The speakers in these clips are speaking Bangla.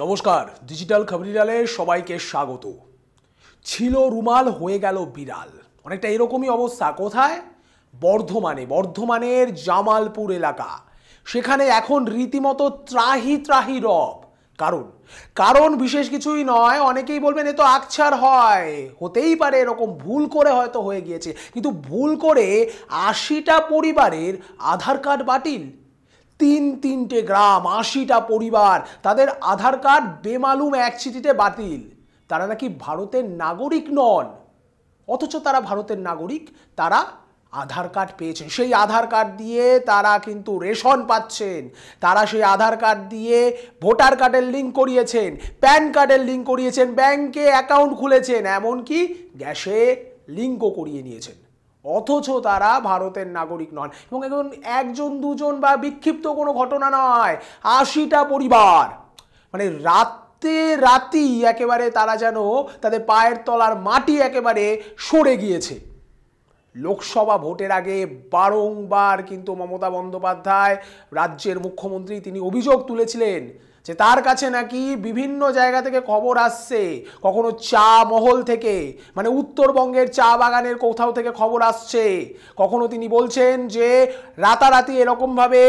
নমস্কার ডিজিটাল খবরিডালে সবাইকে স্বাগত ছিল রুমাল হয়ে গেল বিড়াল অনেকটা এরকমই অবস্থা কোথায় বর্ধমানে বর্ধমানের জামালপুর এলাকা সেখানে এখন রীতিমতো ত্রাহি ত্রাহি রব কারণ কারণ বিশেষ কিছুই নয় অনেকেই বলবেন এ তো আকছার হয় হতেই পারে এরকম ভুল করে হয়তো হয়ে গিয়েছে কিন্তু ভুল করে আশিটা পরিবারের আধার কার্ড বাতিল তিন তিনটে গ্রাম আশিটা পরিবার তাদের আধার কার্ড বেমালুম এক চিঠিতে বাতিল তারা নাকি ভারতের নাগরিক নন অথচ তারা ভারতের নাগরিক তারা আধার কার্ড পেয়েছেন সেই আধার কার্ড দিয়ে তারা কিন্তু রেশন পাচ্ছেন তারা সেই আধার কার্ড দিয়ে ভোটার কার্ডের লিঙ্ক করিয়েছেন প্যান কার্ডের লিঙ্ক করিয়েছেন ব্যাংকে অ্যাকাউন্ট খুলেছেন এমনকি গ্যাসে লিঙ্কও করিয়ে নিয়েছেন অথচ তারা ভারতের নাগরিক নন এবং এখন একজন দুজন বা বিক্ষিপ্ত কোনো ঘটনা নয় আশিটা পরিবার মানে রাত রাতে রাতি একেবারে তারা যেন তাদের পায়ের তলার মাটি একেবারে সরে গিয়েছে লোকসভা ভোটের আগে বারংবার কিন্তু মমতা বন্দ্যোপাধ্যায় রাজ্যের মুখ্যমন্ত্রী তিনি অভিযোগ তুলেছিলেন যে তার কাছে নাকি বিভিন্ন জায়গা থেকে খবর আসছে কখনো চা মহল থেকে মানে উত্তরবঙ্গের চা বাগানের কোথাও থেকে খবর আসছে কখনো তিনি বলছেন যে রাতারাতি এরকমভাবে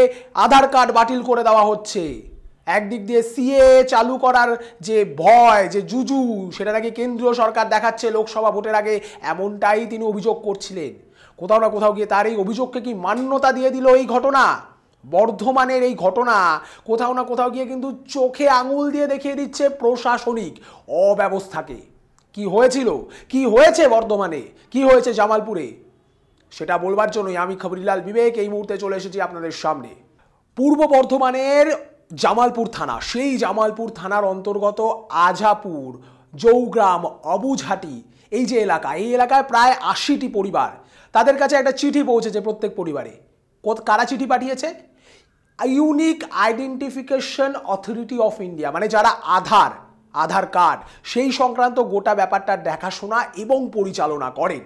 আধার কার্ড বাতিল করে দেওয়া হচ্ছে একদিক দিয়ে সিএ চালু করার যে ভয় যে জুজু সেটা নাকি কেন্দ্রীয় সরকার দেখাচ্ছে লোকসভা ভোটের আগে এমনটাই তিনি অভিযোগ করছিলেন কোথাও না কোথাও গিয়ে তার এই অভিযোগকে কি মান্যতা দিয়ে দিল এই ঘটনা বর্ধমানের এই ঘটনা কোথাও না কোথাও গিয়ে কিন্তু চোখে আঙুল দিয়ে দেখিয়ে দিচ্ছে প্রশাসনিক অব্যবস্থাকে কি হয়েছিল কি হয়েছে বর্ধমানে কি হয়েছে জামালপুরে সেটা বলবার জন্যই আমি খবরিলাল বিবেক এই মুহূর্তে চলে এসেছি আপনাদের সামনে পূর্ব বর্ধমানের জামালপুর থানা সেই জামালপুর থানার অন্তর্গত আঝাপুর জৌগ্রাম অবুঝাটি এই যে এলাকা এই এলাকায় প্রায় আশিটি পরিবার তাদের কাছে একটা চিঠি পৌঁছেছে প্রত্যেক পরিবারে কারা চিঠি পাঠিয়েছে unique identification authority of India মানে যারা আধার আধার কার্ড সেই সংক্রান্ত গোটা ব্যাপারটা দেখাশোনা এবং পরিচালনা করেন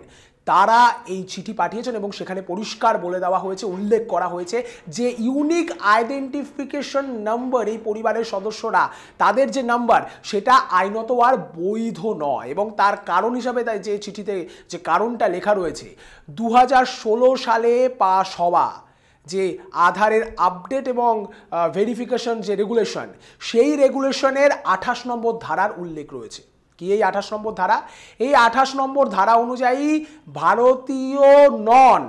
তারা এই চিঠি পাঠিয়েছেন এবং সেখানে পরিষ্কার বলে দেওয়া হয়েছে উল্লেখ করা হয়েছে যে ইউনিক আইডেন্টিফিকেশন নাম্বার এই পরিবারের সদস্যরা তাদের যে নাম্বার সেটা আইনত আর বৈধ নয় এবং তার কারণ হিসাবে তাই যে চিঠিতে যে কারণটা লেখা রয়েছে দু সালে পাশ হওয়া যে আধারের আপডেট এবং ভেরিফিকেশন যে রেগুলেশন সেই রেগুলেশনের আঠাশ নম্বর ধারার উল্লেখ রয়েছে কি এই আঠাশ নম্বর ধারা এই আঠাশ নম্বর ধারা অনুযায়ী ভারতীয় নন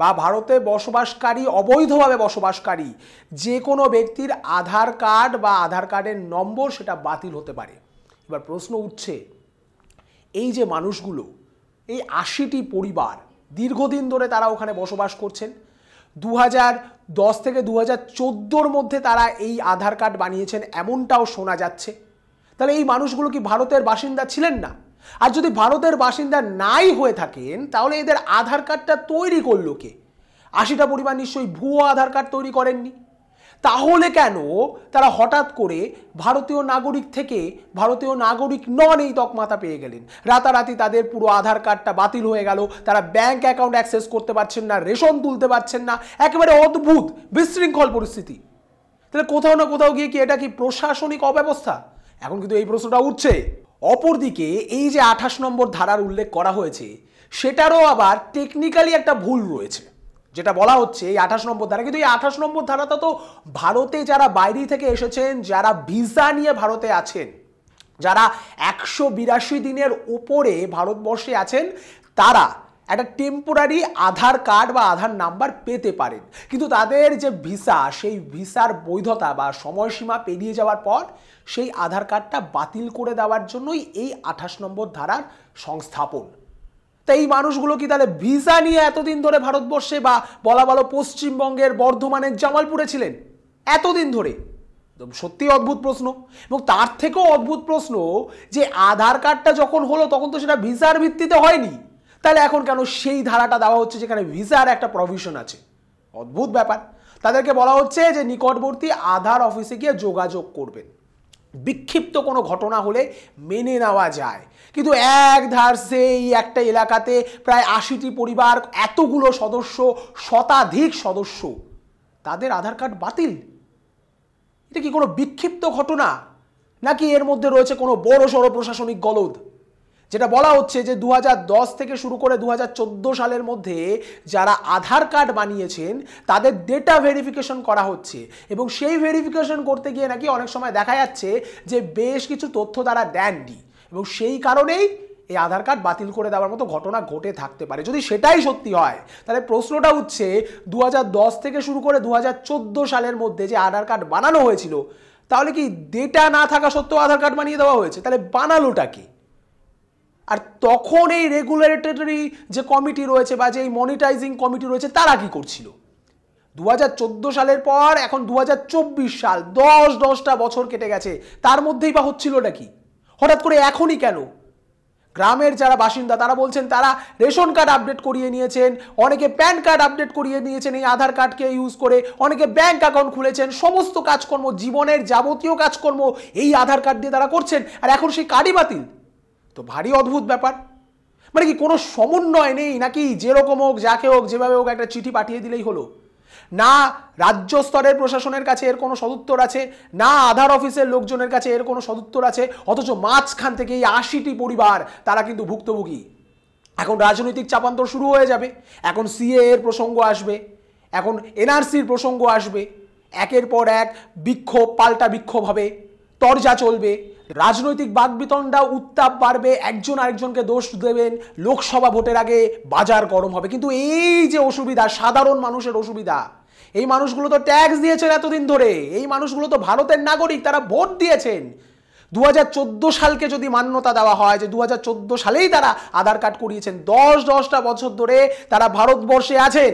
বা ভারতে বসবাসকারী অবৈধভাবে বসবাসকারী যে কোনো ব্যক্তির আধার কার্ড বা আধার কার্ডের নম্বর সেটা বাতিল হতে পারে এবার প্রশ্ন উঠছে এই যে মানুষগুলো এই আশিটি পরিবার দীর্ঘদিন ধরে তারা ওখানে বসবাস করছেন দু দশ থেকে দু হাজার চোদ্দোর মধ্যে তারা এই আধার কার্ড বানিয়েছেন এমনটাও শোনা যাচ্ছে তাহলে এই মানুষগুলো কি ভারতের বাসিন্দা ছিলেন না আর যদি ভারতের বাসিন্দা নাই হয়ে থাকেন তাহলে এদের আধার কার্ডটা তৈরি করলো কে আশিটা পরিমাণ নিশ্চয়ই ভুয়ো আধার কার্ড তৈরি করেননি তাহলে কেন তারা হঠাৎ করে ভারতীয় নাগরিক থেকে ভারতীয় নাগরিক নন এই তকমাতা পেয়ে গেলেন রাতারাতি তাদের পুরো আধার কার্ডটা বাতিল হয়ে গেল তারা ব্যাংক অ্যাকাউন্ট অ্যাক্সেস করতে পারছেন না রেশন তুলতে পারছেন না একেবারে অদ্ভুত বিশৃঙ্খল পরিস্থিতি তাহলে কোথাও না কোথাও গিয়ে কি এটা কি প্রশাসনিক অব্যবস্থা এখন কিন্তু এই প্রশ্নটা উঠছে অপরদিকে এই যে আঠাশ নম্বর ধারার উল্লেখ করা হয়েছে সেটারও আবার টেকনিক্যালি একটা ভুল রয়েছে যেটা বলা হচ্ছে এই আঠাশ নম্বর ধারা কিন্তু এই আঠাশ নম্বর ধারাটা তো ভারতে যারা বাইরে থেকে এসেছেন যারা ভিসা নিয়ে ভারতে আছেন যারা একশো বিরাশি দিনের ওপরে ভারতবর্ষে আছেন তারা একটা টেম্পোরারি আধার কার্ড বা আধার নাম্বার পেতে পারেন কিন্তু তাদের যে ভিসা সেই ভিসার বৈধতা বা সময়সীমা পেরিয়ে যাওয়ার পর সেই আধার কার্ডটা বাতিল করে দেওয়ার জন্যই এই আঠাশ নম্বর ধারার সংস্থাপন তো এই মানুষগুলো কি তাহলে ভিসা নিয়ে এতদিন ধরে ভারতবর্ষে বা বলা বলো পশ্চিমবঙ্গের বর্ধমানের জামালপুরে ছিলেন এতদিন ধরে সত্যি অদ্ভুত প্রশ্ন এবং তার থেকেও অদ্ভুত প্রশ্ন যে আধার কার্ডটা যখন হলো তখন তো সেটা ভিসার ভিত্তিতে হয়নি তাহলে এখন কেন সেই ধারাটা দেওয়া হচ্ছে যেখানে ভিসার একটা প্রভিশন আছে অদ্ভুত ব্যাপার তাদেরকে বলা হচ্ছে যে নিকটবর্তী আধার অফিসে গিয়ে যোগাযোগ করবেন বিক্ষিপ্ত কোনো ঘটনা হলে মেনে নেওয়া যায় কিন্তু এক ধার সেই একটা এলাকাতে প্রায় আশিটি পরিবার এতগুলো সদস্য শতাধিক সদস্য তাদের আধার কার্ড বাতিল এটা কি কোনো বিক্ষিপ্ত ঘটনা নাকি এর মধ্যে রয়েছে কোনো বড় সড় প্রশাসনিক গলদ যেটা বলা হচ্ছে যে দু থেকে শুরু করে দু সালের মধ্যে যারা আধার কার্ড বানিয়েছেন তাদের ডেটা ভেরিফিকেশন করা হচ্ছে এবং সেই ভেরিফিকেশন করতে গিয়ে নাকি অনেক সময় দেখা যাচ্ছে যে বেশ কিছু তথ্য তারা দেননি এবং সেই কারণেই এই আধার কার্ড বাতিল করে দেওয়ার মতো ঘটনা ঘটে থাকতে পারে যদি সেটাই সত্যি হয় তাহলে প্রশ্নটা হচ্ছে দু থেকে শুরু করে দু সালের মধ্যে যে আধার কার্ড বানানো হয়েছিল তাহলে কি ডেটা না থাকা সত্ত্বেও আধার কার্ড বানিয়ে দেওয়া হয়েছে তাহলে কী আর তখন এই রেগুলেটরি যে কমিটি রয়েছে বা যে এই মনিটাইজিং কমিটি রয়েছে তারা কি করছিল দু সালের পর এখন দু সাল দশ দশটা বছর কেটে গেছে তার মধ্যেই বা হচ্ছিলটা কি হঠাৎ করে এখনই কেন গ্রামের যারা বাসিন্দা তারা বলছেন তারা রেশন কার্ড আপডেট করিয়ে নিয়েছেন অনেকে প্যান কার্ড আপডেট করিয়ে নিয়েছেন এই আধার কার্ডকে ইউজ করে অনেকে ব্যাংক অ্যাকাউন্ট খুলেছেন সমস্ত কাজকর্ম জীবনের যাবতীয় কাজকর্ম এই আধার কার্ড দিয়ে তারা করছেন আর এখন সেই কার্ডই বাতিল তো ভারী অদ্ভুত ব্যাপার মানে কি কোনো সমন্বয় নেই নাকি যেরকম হোক যাকে হোক যেভাবে হোক একটা চিঠি পাঠিয়ে দিলেই হলো না রাজ্য স্তরের প্রশাসনের কাছে এর কোনো সদুত্তর আছে না আধার অফিসের লোকজনের কাছে এর কোনো সদুত্তর আছে অথচ মাঝখান থেকে এই আশিটি পরিবার তারা কিন্তু ভুক্তভোগী এখন রাজনৈতিক চাপান্তর শুরু হয়ে যাবে এখন সিএ এর প্রসঙ্গ আসবে এখন এনআরসির প্রসঙ্গ আসবে একের পর এক বিক্ষোভ পাল্টা বিক্ষোভ হবে তরজা চলবে রাজনৈতিক বাদবিতণ্ডা উত্তাপ বাড়বে একজন আরেকজনকে দোষ দেবেন লোকসভা ভোটের আগে বাজার গরম হবে কিন্তু এই যে অসুবিধা সাধারণ মানুষের অসুবিধা এই মানুষগুলো তো ট্যাক্স দিয়েছেন এতদিন ধরে এই মানুষগুলো তো ভারতের নাগরিক তারা ভোট দিয়েছেন দু সালকে যদি মান্যতা দেওয়া হয় যে দু সালেই তারা আধার কার্ড করিয়েছেন দশ দশটা বছর ধরে তারা ভারতবর্ষে আছেন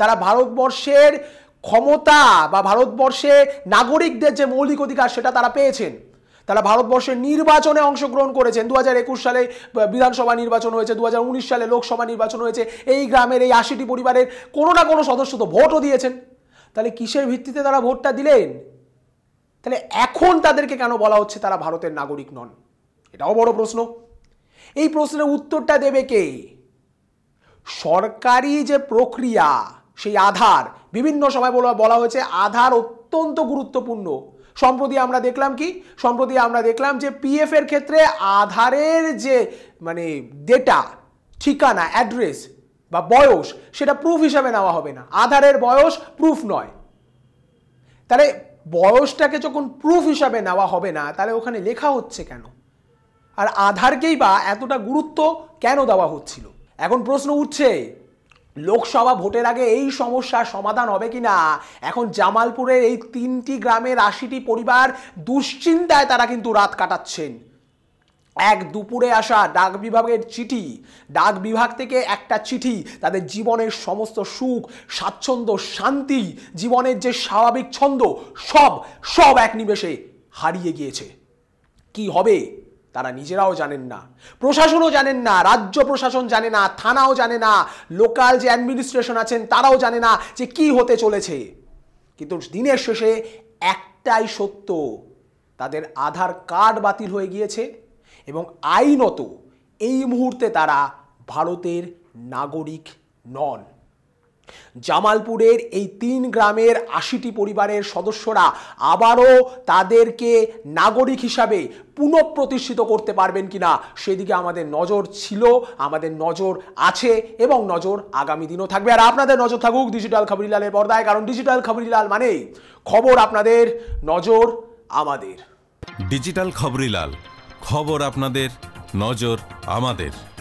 তারা ভারতবর্ষের ক্ষমতা বা ভারতবর্ষে নাগরিকদের যে মৌলিক অধিকার সেটা তারা পেয়েছেন তারা ভারতবর্ষের নির্বাচনে অংশগ্রহণ করেছেন দু সালে বিধানসভা নির্বাচন হয়েছে দু সালে লোকসভা নির্বাচন হয়েছে এই গ্রামের এই আশিটি পরিবারের কোনো না কোনো সদস্য তো ভোটও দিয়েছেন তাহলে কিসের ভিত্তিতে তারা ভোটটা দিলেন তাহলে এখন তাদেরকে কেন বলা হচ্ছে তারা ভারতের নাগরিক নন এটাও বড় প্রশ্ন এই প্রশ্নের উত্তরটা দেবে কে সরকারি যে প্রক্রিয়া সেই আধার বিভিন্ন সময় বলা হয়েছে আধার অত্যন্ত গুরুত্বপূর্ণ সম্প্রতি আমরা দেখলাম কি সম্প্রতি আমরা দেখলাম যে পিএফ এর ক্ষেত্রে আধারের যে মানে ডেটা ঠিকানা অ্যাড্রেস বা বয়স সেটা প্রুফ হিসাবে নেওয়া হবে না আধারের বয়স প্রুফ নয় তাহলে বয়সটাকে যখন প্রুফ হিসাবে নেওয়া হবে না তাহলে ওখানে লেখা হচ্ছে কেন আর আধারকেই বা এতটা গুরুত্ব কেন দেওয়া হচ্ছিল এখন প্রশ্ন উঠছে লোকসভা ভোটের আগে এই সমস্যার সমাধান হবে কি না এখন জামালপুরের এই তিনটি গ্রামের আশিটি পরিবার দুশ্চিন্তায় তারা কিন্তু রাত কাটাচ্ছেন এক দুপুরে আসা ডাক বিভাগের চিঠি ডাক বিভাগ থেকে একটা চিঠি তাদের জীবনের সমস্ত সুখ স্বাচ্ছন্দ্য শান্তি জীবনের যে স্বাভাবিক ছন্দ সব সব এক নিবেশে হারিয়ে গিয়েছে কি হবে তারা নিজেরাও জানেন না প্রশাসনও জানেন না রাজ্য প্রশাসন জানে না থানাও জানে না লোকাল যে অ্যাডমিনিস্ট্রেশন আছেন তারাও জানে না যে কি হতে চলেছে কিন্তু দিনের শেষে একটাই সত্য তাদের আধার কার্ড বাতিল হয়ে গিয়েছে এবং আইনত এই মুহূর্তে তারা ভারতের নাগরিক নন জামালপুরের এই তিন গ্রামের আশিটি পরিবারের সদস্যরা আবারও তাদেরকে নাগরিক হিসাবে পুনঃপ্রতিষ্ঠিত করতে পারবেন কিনা সেদিকে আমাদের নজর ছিল আমাদের নজর আছে এবং নজর আগামী দিনও থাকবে আর আপনাদের নজর থাকুক ডিজিটাল খবরিলালের পর্দায় কারণ ডিজিটাল খবরিলাল মানেই খবর আপনাদের নজর আমাদের ডিজিটাল খবরিলাল খবর আপনাদের নজর আমাদের